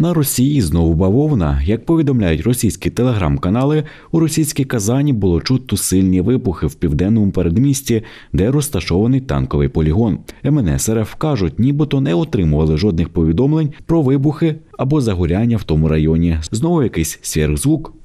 На Росії знову бавовна. Як повідомляють російські телеграм-канали, у російській Казані було чуто сильні вибухи в південному передмісті, де розташований танковий полігон. МНС РФ кажуть, нібито не отримували жодних повідомлень про вибухи або загоряння в тому районі. Знову якийсь сверхзвук.